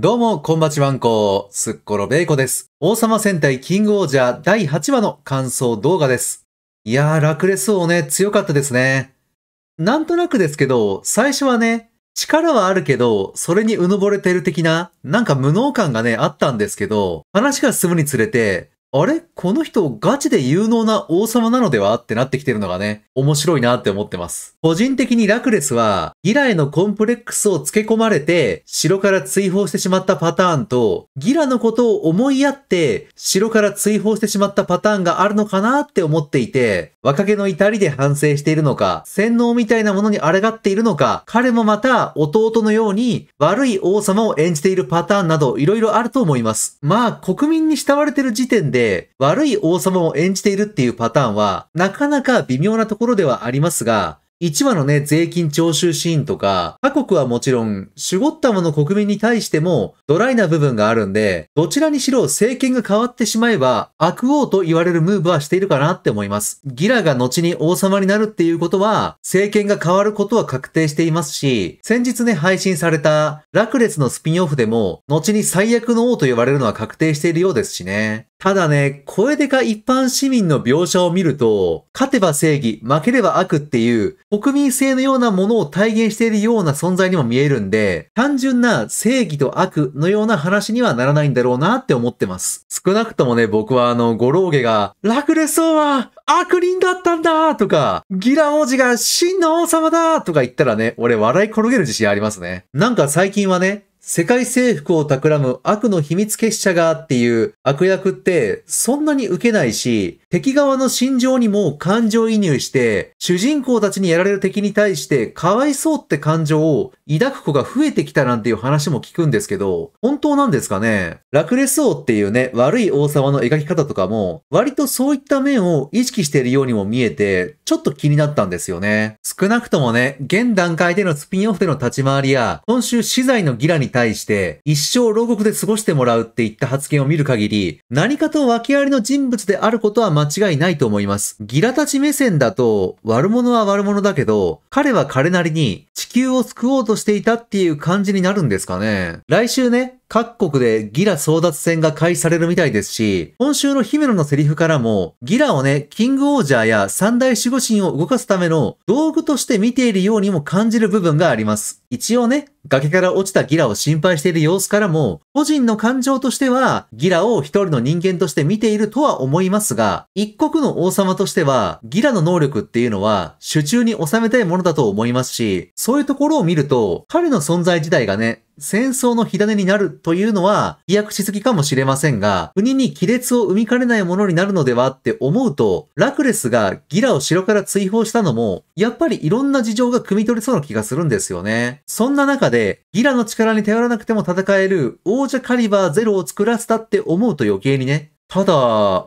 どうも、こんばちわんこ。すっころべいこです。王様戦隊キングオージャー第8話の感想動画です。いやー、ラクレス王ね、強かったですね。なんとなくですけど、最初はね、力はあるけど、それにうぬぼれてる的な、なんか無能感がね、あったんですけど、話が進むにつれて、あれこの人ガチで有能な王様なのではってなってきてるのがね、面白いなって思ってます。個人的にラクレスは、ギラへのコンプレックスを付け込まれて、城から追放してしまったパターンと、ギラのことを思いやって、城から追放してしまったパターンがあるのかなって思っていて、若気の至りで反省しているのか、洗脳みたいなものに抗っているのか、彼もまた弟のように悪い王様を演じているパターンなどいろいろあると思います。まあ、国民に慕われてる時点で、で、悪い王様を演じているっていうパターンは、なかなか微妙なところではありますが、1話のね、税金徴収シーンとか、他国はもちろん、守護ったもの国民に対しても、ドライな部分があるんで、どちらにしろ政権が変わってしまえば、悪王と言われるムーブはしているかなって思います。ギラが後に王様になるっていうことは、政権が変わることは確定していますし、先日ね、配信された、ラクレスのスピンオフでも、後に最悪の王と言われるのは確定しているようですしね。ただね、声でか一般市民の描写を見ると、勝てば正義、負ければ悪っていう、国民性のようなものを体現しているような存在にも見えるんで、単純な正義と悪のような話にはならないんだろうなって思ってます。少なくともね、僕はあの、ゴローゲが、ラクレソーは悪人だったんだとか、ギラ王子が真の王様だとか言ったらね、俺笑い転げる自信ありますね。なんか最近はね、世界征服を企む悪の秘密結社がっていう悪役ってそんなに受けないし、敵側の心情にも感情移入して、主人公たちにやられる敵に対してかわいそうって感情を抱く子が増えてきたなんていう話も聞くんですけど、本当なんですかねラクレス王っていうね、悪い王様の描き方とかも、割とそういった面を意識しているようにも見えて、ちょっと気になったんですよね。少なくともね、現段階でのスピンオフでの立ち回りや、今週資材のギラにに対して一生牢獄で過ごしてもらうって言った発言を見る限り、何かと訳ありの人物であることは間違いないと思います。ギラたち目線だと悪者は悪者だけど、彼は彼なりに地球を救おうとしていたっていう感じになるんですかね。来週ね、各国でギラ争奪戦が開始されるみたいですし、今週の姫野のセリフからも、ギラをね、キングオージャーや三大守護神を動かすための道具として見ているようにも感じる部分があります。一応ね、崖から落ちたギラを心配している様子からも、個人の感情としては、ギラを一人の人間として見ているとは思いますが、一国の王様としては、ギラの能力っていうのは、手中に収めたいものだと思いますし、そういうところを見ると、彼の存在自体がね、戦争の火種になるというのは飛躍しすぎかもしれませんが、国に亀裂を生みかねないものになるのではって思うと、ラクレスがギラを城から追放したのも、やっぱりいろんな事情が汲み取れそうな気がするんですよね。そんな中で、ギラの力に頼らなくても戦える王者カリバーゼロを作らせたって思うと余計にね。ただ、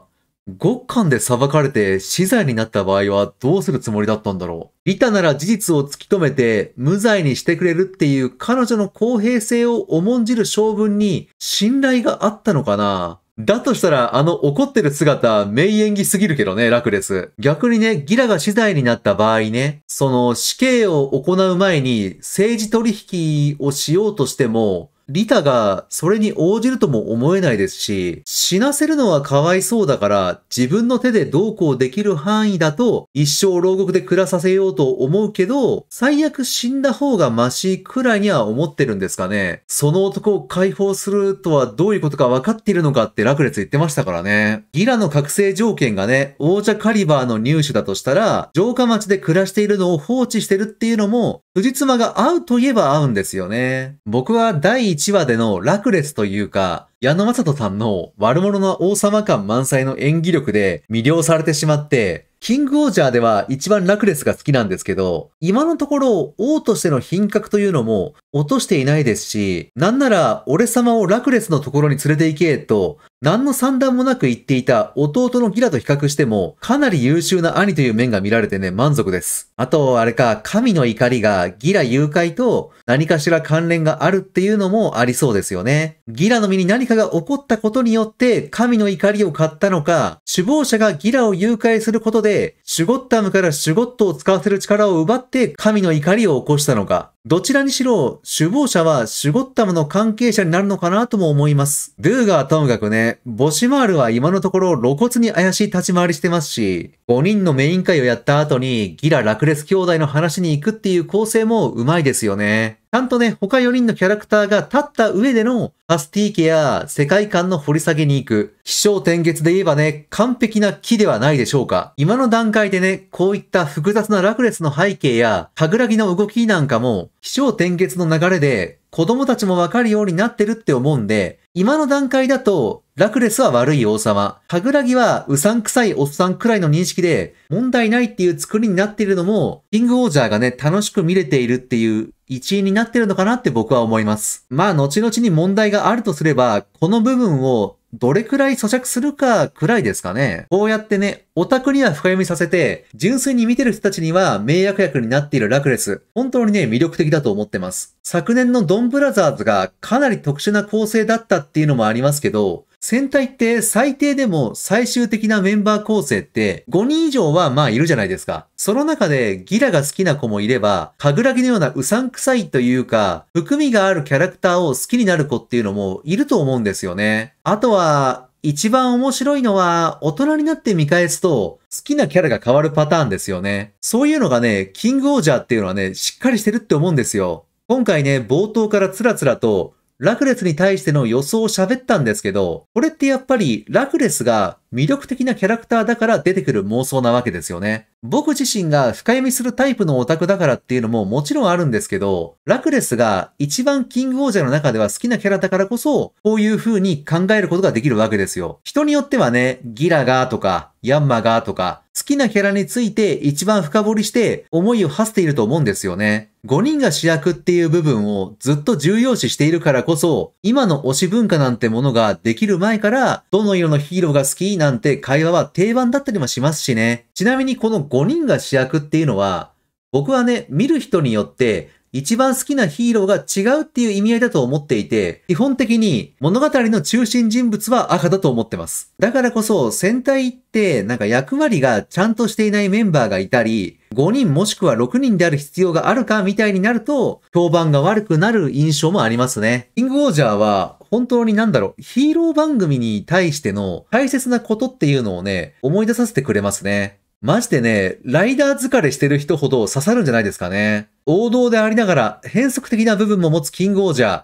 極寒で裁かれて死罪になった場合はどうするつもりだったんだろうリタなら事実を突き止めて無罪にしてくれるっていう彼女の公平性を重んじる性分に信頼があったのかなだとしたら、あの怒ってる姿、名演技すぎるけどね、ラクレス。逆にね、ギラが死罪になった場合ね、その死刑を行う前に政治取引をしようとしても、リタがそれに応じるとも思えないですし、死なせるのはかわいそうだから、自分の手でどうこうできる範囲だと、一生牢獄で暮らさせようと思うけど、最悪死んだ方がマシくらいには思ってるんですかね。その男を解放するとはどういうことか分かっているのかって楽列言ってましたからね。ギラの覚醒条件がね、王者カリバーの入手だとしたら、城下町で暮らしているのを放置してるっていうのも、藤妻が合うといえば合うんですよね。僕は第1話でのラクレスというか、矢野正人さんの悪者の王様感満載の演技力で魅了されてしまって、キングオージャーでは一番ラクレスが好きなんですけど、今のところ王としての品格というのも落としていないですし、なんなら俺様をラクレスのところに連れて行けと何の算段もなく言っていた弟のギラと比較しても、かなり優秀な兄という面が見られてね、満足です。あと、あれか、神の怒りがギラ誘拐と何かしら関連があるっていうのもありそうですよね。ギラの身に何かが起こったことによって、神の怒りを買ったのか、首謀者がギラを誘拐することで、シュゴッタムからシュゴットを使わせる力を奪って神の怒りを起こしたのか、どちらにしろ、首謀者はシュゴッダムの関係者になるのかなとも思います。ドゥーガーともかくね、ボシマールは今のところ露骨に怪しい立ち回りしてますし、5人のメイン会をやった後にギラ・ラクレス兄弟の話に行くっていう構成もうまいですよね。ちゃんとね、他4人のキャラクターが立った上でのパスティーケや世界観の掘り下げに行く。気象転結で言えばね、完璧な木ではないでしょうか。今の段階でね、こういった複雑なラクレスの背景や、カグラギの動きなんかも、気象転結の流れで、子供たちもわかるようになってるって思うんで、今の段階だと、ラクレスは悪い王様、カグラギはうさんくさいおっさんくらいの認識で、問題ないっていう作りになっているのも、キングオージャーがね、楽しく見れているっていう一位になってるのかなって僕は思います。まあ、後々に問題があるとすれば、この部分をどれくらい咀嚼するかくらいですかね。こうやってね、オタクには深読みさせて、純粋に見てる人たちには迷惑役になっているラクレス。本当にね、魅力的だと思ってます。昨年のドンブラザーズがかなり特殊な構成だったっていうのもありますけど、戦隊って最低でも最終的なメンバー構成って5人以上はまあいるじゃないですか。その中でギラが好きな子もいれば、かぐらぎのようなうさんくさいというか、含みがあるキャラクターを好きになる子っていうのもいると思うんですよね。あとは、一番面白いのは、大人になって見返すと、好きなキャラが変わるパターンですよね。そういうのがね、キングオージャーっていうのはね、しっかりしてるって思うんですよ。今回ね、冒頭からつらつらと、ラクレスに対しての予想を喋ったんですけど、これってやっぱりラクレスが魅力的なキャラクターだから出てくる妄想なわけですよね。僕自身が深読みするタイプのオタクだからっていうのももちろんあるんですけど、ラクレスが一番キング王者の中では好きなキャラだからこそ、こういう風に考えることができるわけですよ。人によってはね、ギラがとか、ヤンマがとか、好きなキャラについて一番深掘りして思いを馳せていると思うんですよね。5人が主役っていう部分をずっと重要視しているからこそ、今の推し文化なんてものができる前から、どの色のヒーローが好きなんて会話は定番だったりもしますしね。ちなみにこの5人が主役っていうのは、僕はね、見る人によって一番好きなヒーローが違うっていう意味合いだと思っていて、基本的に物語の中心人物は赤だと思ってます。だからこそ戦隊ってなんか役割がちゃんとしていないメンバーがいたり、5人もしくは6人である必要があるかみたいになると、評判が悪くなる印象もありますね。キングオージャーは本当になんだろう、ヒーロー番組に対しての大切なことっていうのをね、思い出させてくれますね。マジでね、ライダー疲れしてる人ほど刺さるんじゃないですかね。王道でありながら変則的な部分も持つキングオージャー。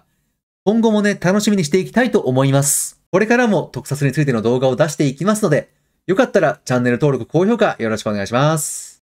今後もね、楽しみにしていきたいと思います。これからも特撮についての動画を出していきますので、よかったらチャンネル登録、高評価よろしくお願いします。